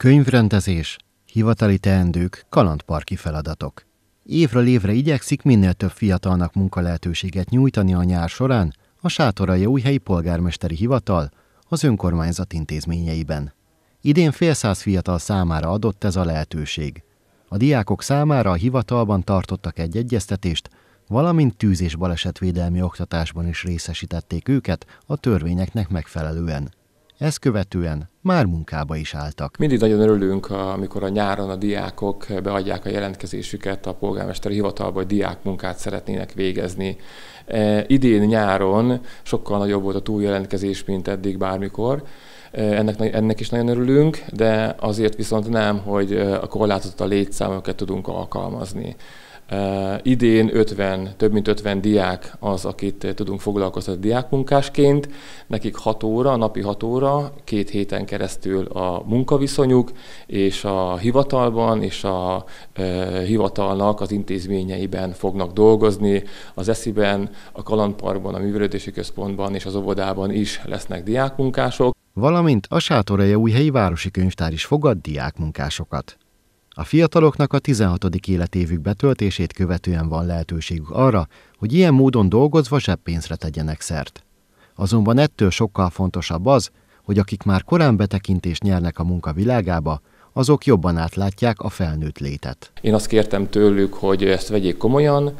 Könyvrendezés, hivatali teendők, kalandparki feladatok. Évről évre igyekszik minél több fiatalnak munkalehetőséget nyújtani a nyár során a Sátorai Újhelyi Polgármesteri Hivatal az önkormányzat intézményeiben. Idén száz fiatal számára adott ez a lehetőség. A diákok számára a hivatalban tartottak egy egyeztetést, valamint tűz- és balesetvédelmi oktatásban is részesítették őket a törvényeknek megfelelően. Ezt követően már munkába is álltak. Mindig nagyon örülünk, amikor a nyáron a diákok beadják a jelentkezésüket a polgármesteri hivatalba, hogy diák munkát szeretnének végezni. E, idén nyáron sokkal nagyobb volt a túljelentkezés, mint eddig bármikor. E, ennek, ennek is nagyon örülünk, de azért viszont nem, hogy e, a korlátozott a létszámokat tudunk alkalmazni idén 50, több mint 50 diák az, akit tudunk foglalkoztatni diákmunkásként. Nekik 6 óra, napi 6 óra, két héten keresztül a munkaviszonyuk, és a hivatalban és a hivatalnak az intézményeiben fognak dolgozni. Az esziben, a kalandparkban, a művelődési központban és az óvodában is lesznek diákmunkások. Valamint a új helyi városi könyvtár is fogad diákmunkásokat. A fiataloknak a 16. életévük betöltését követően van lehetőségük arra, hogy ilyen módon dolgozva zseppénzre tegyenek szert. Azonban ettől sokkal fontosabb az, hogy akik már korán betekintést nyernek a munka világába, azok jobban átlátják a felnőtt létet. Én azt kértem tőlük, hogy ezt vegyék komolyan,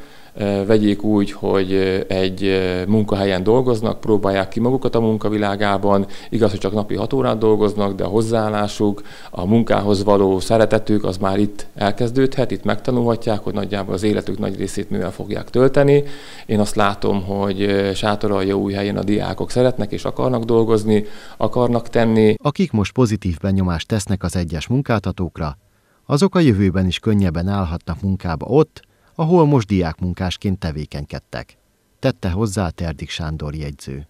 vegyék úgy, hogy egy munkahelyen dolgoznak, próbálják ki magukat a munkavilágában, igaz, hogy csak napi hat órát dolgoznak, de a hozzáállásuk, a munkához való szeretetük az már itt elkezdődhet, itt megtanulhatják, hogy nagyjából az életük nagy részét mivel fogják tölteni. Én azt látom, hogy sátoralja új helyen a diákok szeretnek és akarnak dolgozni, akarnak tenni. Akik most pozitív benyomást tesznek az egyes munkáltatókra, azok a jövőben is könnyebben állhatnak munkába ott, ahol most diákmunkásként tevékenykedtek. Tette hozzá Terdik Sándor jegyző.